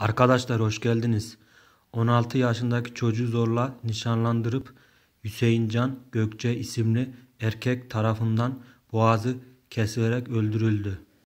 Arkadaşlar hoş geldiniz. 16 yaşındaki çocuğu zorla nişanlandırıp Can Gökçe isimli erkek tarafından boğazı kesilerek öldürüldü.